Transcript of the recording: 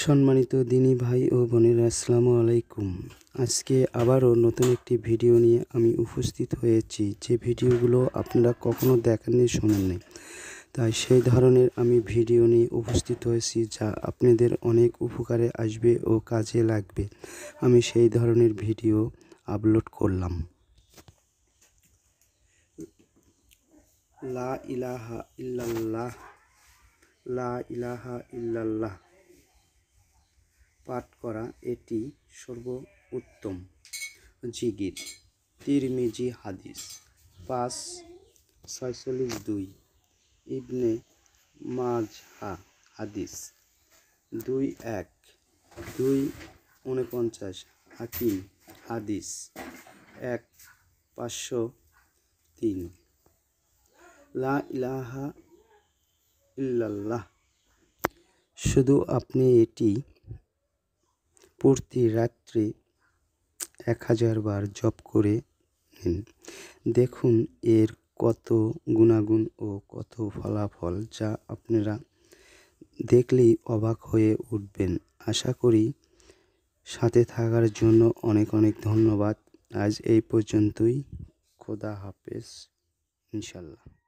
সম্মানিত দিনী ভাই ও বোনেরা আসসালামু আলাইকুম আজকে আবারও নতুন একটি ভিডিও নিয়ে আমি উপস্থিত হয়েছি যে ভিডিওগুলো আপনারা কখনো দেখেননি শোনেন নাই তাই সেই ধরনের আমি ভিডিও নিয়ে উপস্থিত হয়েছি যা আপনাদের অনেক উপকারে আসবে ও কাজে লাগবে আমি সেই ধরনের ভিডিও আপলোড করলাম লা ইলাহা ইল্লাল্লাহ লা ইলাহা ইল্লাল্লাহ পাঠ করা এটি সর্ব উত্তম জিগির তিরমিজি হাদিস পাঁচ ছয়চল্লিশ দুই ইবনে মাজহা হাদিস দুই এক দুই উনপঞ্চাশ হাকিম হাদিস এক পাঁচশো তিন লা ইলাহা ইল্লাল্লাহ শুধু আপনি এটি প্রতি রাত্রে এক হাজার বার জপ করে নিন দেখুন এর কত গুণাগুণ ও কত ফলাফল যা আপনারা দেখলেই অবাক হয়ে উঠবেন আশা করি সাথে থাকার জন্য অনেক অনেক ধন্যবাদ আজ এই পর্যন্তই খোদা হাফেজ ইনশাল্লাহ